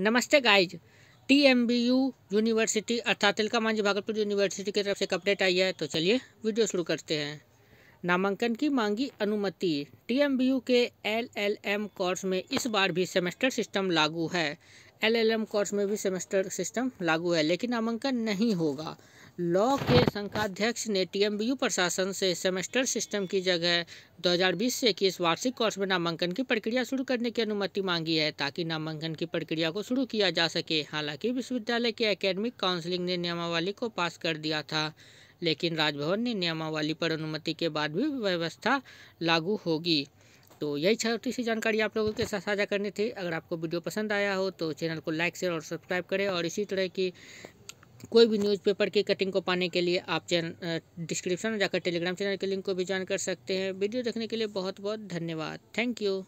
नमस्ते guys T M B U university अर्थात Tilka Manjhi Bhagalpur university की तरफ से एक अपडेट आई है तो चलिए वीडियो शुरू करते हैं नामांकन की मांगी अनुमति टी एम बी यू के एल एल एम कोर्स में इस बार भी सेमेस्टर सिस्टम लागू है एल एल एम कोर्स में भी सेमेस्टर सिस्टम लागू है लेकिन नामांकन नहीं होगा लॉ के संकाध्यक्ष ने टीएमबीयू प्रशासन से सेमेस्टर सिस्टम की जगह 2020 से इक्कीस वार्षिक कोर्स में नामांकन की प्रक्रिया शुरू करने की अनुमति मांगी है ताकि नामांकन की प्रक्रिया को शुरू किया जा सके हालांकि विश्वविद्यालय के एकेडमिक काउंसिलिंग ने नियमावली को पास कर दिया था लेकिन राजभवन ने नियमावली पर अनुमति के बाद भी व्यवस्था लागू होगी तो यही छोटी सी जानकारी आप लोगों के साथ साझा करनी थी अगर आपको वीडियो पसंद आया हो तो चैनल को लाइक शेयर और सब्सक्राइब करें और इसी तरह की कोई भी न्यूज़पेपर की कटिंग को पाने के लिए आप चैनल डिस्क्रिप्शन में जाकर टेलीग्राम चैनल के लिंक को भी ज्वाइन कर सकते हैं वीडियो देखने के लिए बहुत बहुत धन्यवाद थैंक यू